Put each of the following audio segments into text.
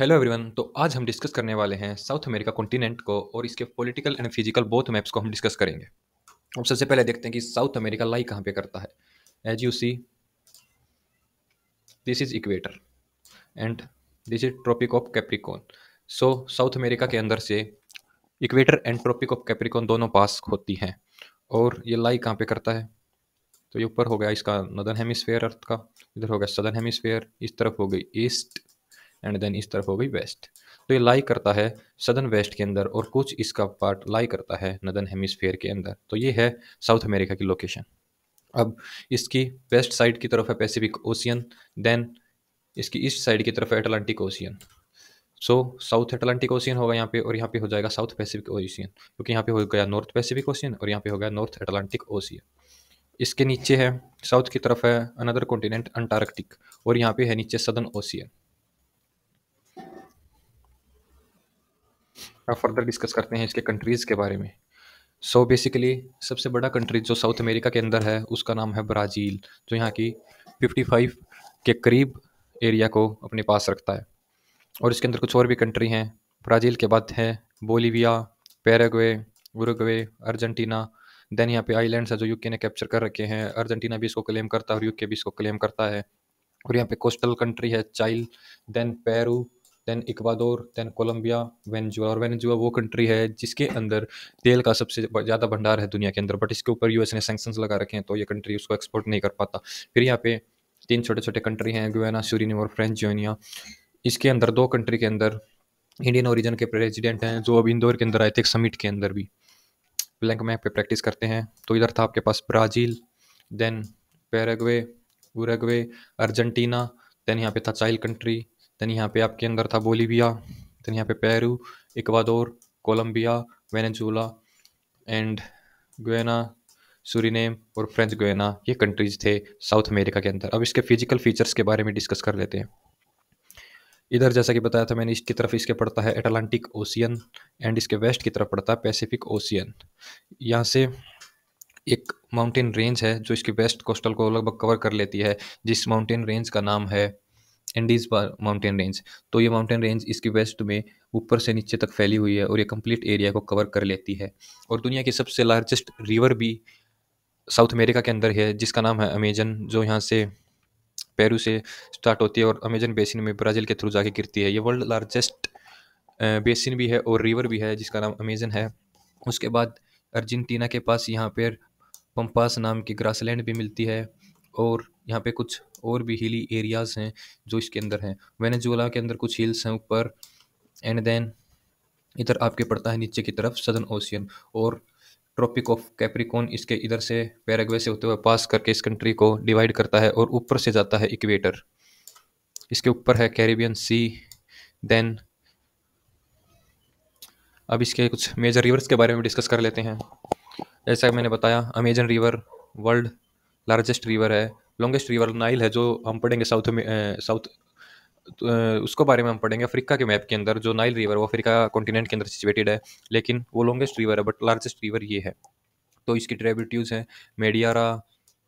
hello everyone तो आज हम डिस्कस करने वाले हैं साउथ अमेरिका कॉन्टिनेंट को और इसके political and physical both maps को हम डिस्कस करेंगे अब सबसे पहले देखते हैं कि साउथ अमेरिका लाई कहाँ पे करता है as you see this is equator and this is tropic of Capricorn so South America के अंदर से equator and tropic of Capricorn दोनों पास होती हैं और ये लाई कहाँ पे करता है तो ये ऊपर हो गया इसका नदन हेमिसफेयर अर्थ का इधर हो गया सदन हेमिसफेयर इस तरफ हो गई ईस्ट एंड देन इस तरफ हो गई वेस्ट तो ये लाई करता है सदर्न वेस्ट के अंदर और कुछ इसका पार्ट लाई करता है नदन हेमिसफेयर के अंदर तो ये है साउथ अमेरिका की लोकेशन अब इसकी वेस्ट साइड की तरफ है पैसिफिक ओशियन देन इसकी ईस्ट साइड की तरफ है Atlantic Ocean so South Atlantic Ocean होगा यहाँ पे और यहाँ पे हो जाएगा साउथ पैसिफिक ओशियन क्योंकि यहाँ पे हो गया नॉर्थ पैसिफिक ओशियन और यहाँ पे हो गया नॉर्थ अटलांटिक ओशियन इसके नीचे है साउथ की तरफ है अनदर कॉन्टिनेंट अंटार्कटिक और यहाँ पे है नीचे सदर्न ओशियन फर्दर डिस्कस करते हैं इसके कंट्रीज़ के बारे में सो so बेसिकली सबसे बड़ा कंट्री जो साउथ अमेरिका के अंदर है उसका नाम है ब्राज़ील जो यहाँ की 55 के करीब एरिया को अपने पास रखता है और इसके अंदर कुछ और भी कंट्री हैं ब्राज़ील के बाद है Bolivia Paraguay Uruguay Argentina then यहाँ पे आइलैंड्स है जो यूके ने कैप्चर कर रखे हैं अर्जेंटीना भी इसको क्लेम करता है और यूके भी इसको क्लेम करता है और यहाँ पे कोस्टल कंट्री है Chile then Peru then Ecuador then Colombia Venezuela और वेनजुआ वो कंट्री है जिसके अंदर तेल का सबसे ज़्यादा भंडार है दुनिया के अंदर बट इसके ऊपर यूएस ने सेंक्शंस लगा रखे हैं तो ये कंट्री उसको एक्सपोर्ट नहीं कर पाता फिर यहाँ पे तीन छोटे छोटे कंट्री हैं गुयाना सूरीनिम और फ्रेंच जोनिया इसके अंदर दो कंट्री के अंदर इंडियन ओरिजन के प्रेजिडेंट हैं जो अब इंदौर के अंदर आए थे समिट के अंदर भी ब्लैंक मैप पे प्रैक्टिस करते हैं तो इधर था आपके पास Brazil then Paraguay Uruguay Argentina then यहाँ पे था चाइल कंट्री देन यहाँ पे आपके अंदर था बोलीविया देन यहाँ पे Peru Ecuador Colombia Venezuela and Guyana Suriname और फ्रेंच गुएना ये कंट्रीज थे साउथ अमेरिका के अंदर अब इसके फिजिकल फीचर्स के बारे में डिस्कस कर लेते हैं इधर जैसा कि बताया था मैंने इसकी तरफ इसके पड़ता है अटलांटिक ओशियन एंड इसके वेस्ट की तरफ पड़ता है पैसिफिक ओशियन यहाँ से एक माउंटेन रेंज है जो इसकी वेस्ट कोस्टल को लगभग कवर कर लेती है जिस माउंटेन रेंज का नाम है एंडीज माउंटेन रेंज तो ये माउंटेन रेंज इसकी वेस्ट में ऊपर से नीचे तक फैली हुई है और ये कंप्लीट एरिया को कवर कर लेती है और दुनिया की सबसे लार्जेस्ट रिवर भी साउथ अमेरिका के अंदर है जिसका नाम है अमेजन जो यहाँ से पेरू से स्टार्ट होती है और अमेजन बेसिन में ब्राज़ील के थ्रू जाके गिरती है ये वर्ल्ड लार्जेस्ट बेसिन भी है और रिवर भी है जिसका नाम अमेजन है उसके बाद अर्जेंटीना के पास यहाँ पर पम्पास नाम की ग्रासलैंड भी मिलती है और यहाँ पे कुछ और भी हिली एरियाज़ हैं जो इसके अंदर हैं वेनेजुएला के अंदर कुछ हिल्स हैं ऊपर एंड देन इधर आपके पड़ता है नीचे की तरफ सदर्न ओशियन और ट्रॉपिक ऑफ कैप्रिकॉन इसके इधर से पैराग्वे से होते हुए पास करके इस कंट्री को डिवाइड करता है और ऊपर से जाता है इक्वेटर इसके ऊपर है कैरिबियन सी देन अब इसके कुछ मेजर रिवर्स के बारे में डिस्कस कर लेते हैं जैसा मैंने बताया Amazon river world largest river है लॉन्गेस्ट रिवर नाइल है जो हम पढ़ेंगे साउथ साउथ तो, उसको बारे में हम पढ़ेंगे अफ्रीका के मैप के अंदर जो नाइल रिवर वो अफ्रीका कॉन्टिनेंट के अंदर सिचुएटेड है लेकिन वो लॉन्गेस्ट रिवर है बट लार्जेस्ट रिवर ये है तो इसकी ट्रेबिट्यूज़ हैं मेडियारा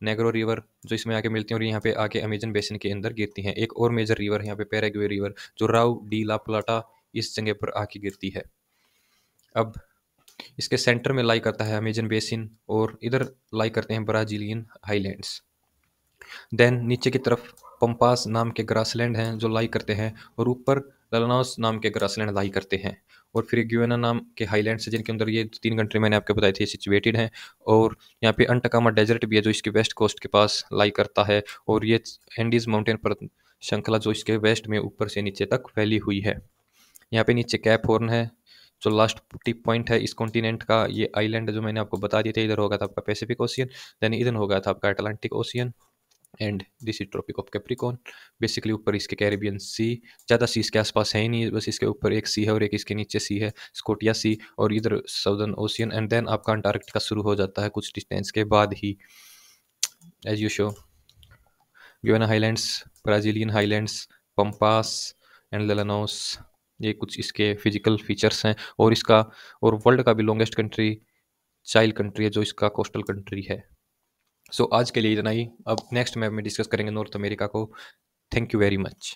नेग्रो रिवर जो इसमें आके मिलती हैं और यहाँ पे आके अमेजन बेसिन के अंदर गिरती हैं एक और मेजर रिवर यहाँ पे पैरागुए रिवर जो राव डी ला प्लाटा इस जगह पर आके गिरती है अब इसके सेंटर में लाई करता है अमेजन बेसिन और इधर लाई करते हैं ब्राजीलियन हाईलैंड्स देन नीचे की तरफ पम्पास नाम के ग्रासलैंड हैं जो लाई करते हैं और ऊपर ललनाउस नाम के ग्रासलैंड लाई करते हैं और फिर ग्यूना नाम के हाईलैंड्स हैं जिनके अंदर ये तीन कंट्री मैंने आपको बताई थी सिचुएटेड हैं और यहाँ पे अंटकामा डेजर्ट भी है जो इसके वेस्ट कोस्ट के पास लाई करता है और ये एंडीज माउंटेन पर श्रृंखला जो इसके वेस्ट में ऊपर से नीचे तक फैली हुई है यहाँ पे नीचे कैप हॉर्न है जो लास्ट टिप पॉइंट है इस कॉन्टिनेंट का ये आइलैंड जो मैंने आपको बता दिया था इधर होगा था आपका पैसिफिक ओशियन देन इधर होगा था आपका Atlantic Ocean and this is tropic of Capricorn basically ऊपर इसके कैरेबियन सी ज़्यादा सी इसके आसपास है ही नहीं बस इसके ऊपर एक सी है और एक इसके नीचे सी है स्कोटिया सी और इधर साउदर्न ओशियन एंड देन आपका अंटार्कटिका शुरू हो जाता है कुछ डिस्टेंस के बाद ही as you show Guiana Highlands Brazilian Highlands Pampas and Llanos ये कुछ इसके फिजिकल फीचर्स हैं और इसका और वर्ल्ड का भी लॉन्गेस्ट कंट्री चाइल्ड कंट्री है जो इसका कोस्टल कंट्री है सो so, आज के लिए इतना ही अब नेक्स्ट मैप में डिस्कस करेंगे नॉर्थ अमेरिका को थैंक यू वेरी मच